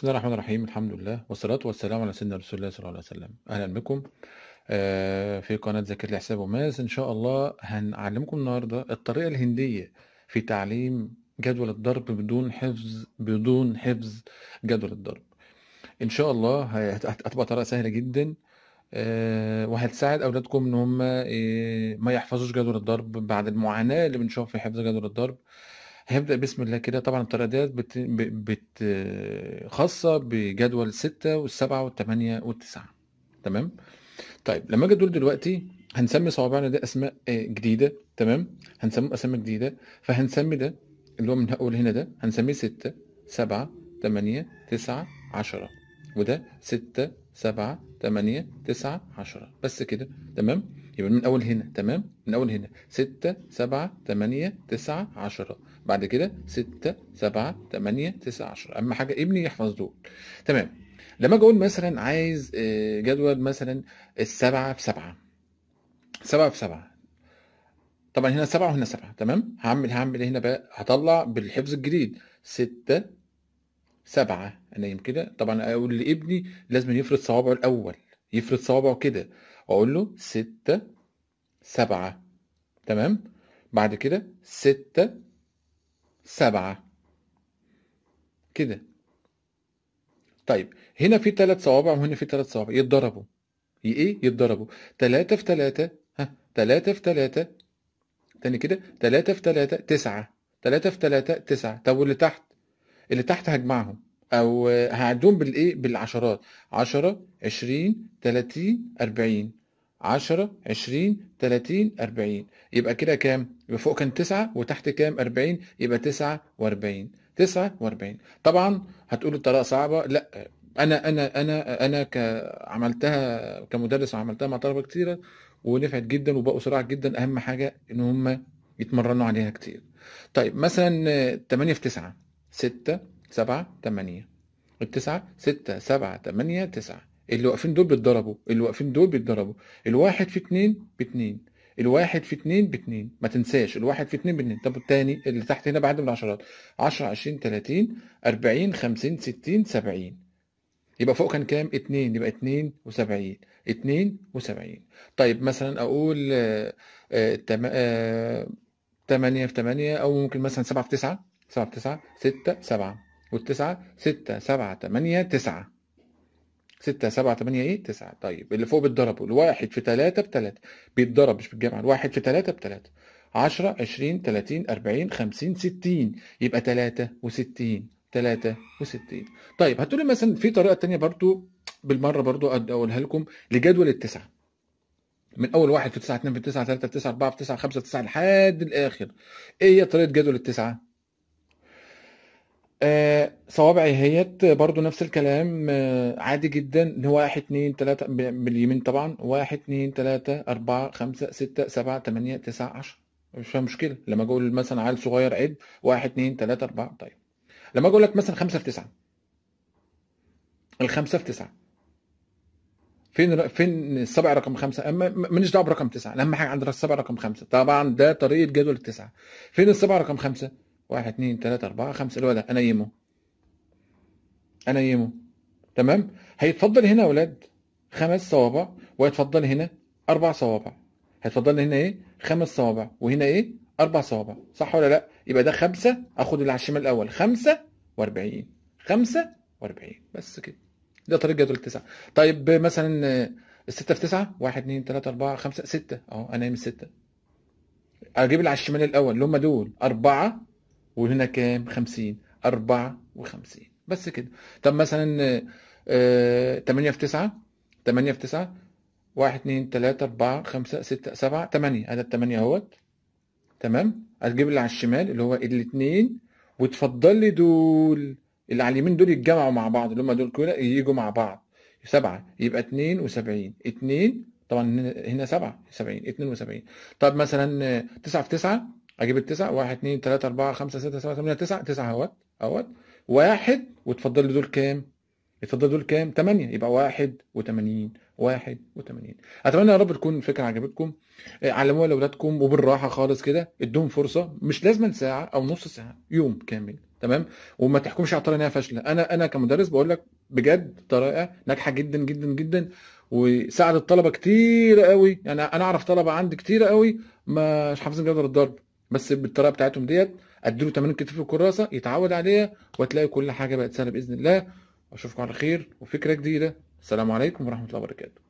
بسم الله الرحمن الرحيم الحمد لله والصلاة والسلام على سيدنا رسول الله صلى الله عليه وسلم أهلا بكم آه، في قناة ذاكر لحساب وماس إن شاء الله هنعلمكم النهاردة الطريقة الهندية في تعليم جدول الضرب بدون حفظ بدون حفظ جدول الضرب إن شاء الله هتبقى طريقة سهلة جدا آه، وهتساعد أولادكم إن هم آه، ما يحفظوش جدول الضرب بعد المعاناة اللي بنشوفها في حفظ جدول الضرب هيبدأ بسم الله كده طبعًا الطريقة ديت بت بت خاصة بجدول ستة 6 وال7 وال8 وال9 تمام؟ طيب لمّا آجي دول دلوقتي هنسمّي صوابعنا ده أسماء آه، جديدة تمام، هنسمّيهم اسماء جديدة، فهنسمّي ده اللي هو من أول هنا ده هنسمّيه 6، 7، 8، 9، 10 وده 6، 7، 8، 9، 10 بس كده تمام؟ يبقى من اول هنا تمام من اول هنا 6 7 8 9 10 بعد كده 6 7 8 9 10 اهم حاجه ابني يحفظ دول تمام لما اجي اقول مثلا عايز آه، جدول مثلا السبعه بسبعه سبعه بسبعه طبعا هنا سبعه وهنا سبعه تمام هعمل هعمل هنا بقى هطلع بالحفظ الجديد 6 7 انيم كده طبعا اقول لابني لازم يفرد صوابعه الاول يفرد صوابعه كده واقول له ستة سبعة تمام بعد كده ستة سبعة كده طيب هنا في ثلاث صوابع وهنا في ثلاث صوابع يتضربوا ايه يتضربوا ثلاثة في ثلاثة ها ثلاثة في ثلاثة تاني كده ثلاثة في ثلاثة تسعة ثلاثة في ثلاثة تسعة طب واللي تحت اللي تحت هجمعهم او هعدهم بالايه بالعشرات 10 20 30 40 10 20 30 40 يبقى كده كام يبقى فوق كان 9 وتحت كام 40 يبقى 49 49 طبعا هتقول الطريقه صعبه لا انا انا انا انا عملتها كمدرس وعملتها مع طلبه كتيره ونفعت جدا وبقوا سرعه جدا اهم حاجه ان هم يتمرنوا عليها كتير طيب مثلا 8 في 9 6 7 8 التسعة 6 7 8 9 اللي واقفين دول بيتضربوا اللي واقفين دول بيتضربوا الواحد في اتنين باتنين الواحد في اتنين باتنين ما تنساش الواحد في اتنين باتنين طب التاني اللي تحت هنا بعد من العشرات عشرة عشرين تلاتين اربعين خمسين ستين سبعين يبقى فوق كان كام اتنين يبقى اتنين وسبعين اتنين وسبعين طيب مثلا اقول آه، آه، آه، تمانية في تمانية او ممكن مثلا سبعة في تسعة سبعة في تسعة ستة سبعة والتسعة ستة سبعة تمانية تسعة 6 7 8 ايه 9 طيب اللي فوق بيتضربوا الواحد في 3 بتلاتة بيتضرب مش بالجمع الواحد في 3 بتلاتة 10 20 30 40 50 60 يبقى 63 63 طيب هتقولي مثلا في طريقه ثانيه برضو بالمره برضو اقولها لكم لجدول التسعه من اول واحد في تسعة اتنين في تسعة تلاتة في تسعة اربعة في تسعة خمسة في تسعة لحد الاخر ايه هي طريقة جدول التسعة صوابع آه، صوابعي اهيت برضو نفس الكلام آه، عادي جدا ان هو 1 2 3 باليمين طبعا 1 2 3 4 5 6 7 8 9 10 مش فيها مشكله لما اقول مثلا عيل صغير عد 1 2 3 4 طيب لما اقول لك مثلا 5 في 9 الخمسه في 9 فين فين السبع رقم خمسة مانيش ماليش دعوة برقم تسعة أهم حاجة عند السبع رقم خمسة طبعا ده طريقة جدول التسعة فين السبع رقم خمسة واحد اثنين ثلاثة أربعة خمسة الولد أنا يمو أنا يمو تمام هيتفضل هنا يا أولاد خمس صوابع ويتفضل هنا أربع صوابع هيتفضل هنا إيه خمس صوابع وهنا إيه أربع صوابع صح ولا لأ يبقى ده خمسة أخد اللي على الشمال الأول خمسة وأربعين خمسة وأربعين بس كده ده طريق جدول التسعة طيب مثلا الستة آه، في تسعة واحد اثنين ثلاثة أربعة خمسة ستة أهو أنا من ستة أجيب اللي على الشمال الأول اللي هم دول أربعة وهنا كام 50 54 بس كده طب مثلا 8 آه، في 9 8 في 9 1 2 3 4 5 6 7 8 هذا 8 اهوت تمام هتجيب اللي على الشمال اللي هو الاثنين وتفضل لي دول اللي على اليمين دول يتجمعوا مع بعض اللي هم دول كده يجوا مع بعض سبعة يبقى 72 2 طبعا هنا 7 70 72 طب مثلا 9 آه، في 9 اجيب التسعه 1 2 3 4 5 6 7 8 9 9 اهوت اهوت واحد وتفضل لي دول كام؟ اتفضل دول كام؟ 8 يبقى و80 و80 اتمنى يا رب تكون الفكره عجبتكم آه، علموها لاولادكم وبالراحه خالص كده ادوهم فرصه مش لازم ساعه او نص ساعه يوم كامل تمام وما تحكمش على الطريقه ان هي فاشله انا انا كمدرس بقول لك بجد طريقه ناجحه جدا جدا جدا وساعدت الطلبه كتير قوي يعني انا اعرف طلبه عندي كتير قوي مش حافظين جدول الضرب بس بالطريقه بتاعتهم ديت اديله كتير كتف الكراسه يتعود عليها وهتلاقي كل حاجه بقت سهله باذن الله اشوفكم على خير وفكره جديده السلام عليكم ورحمه الله وبركاته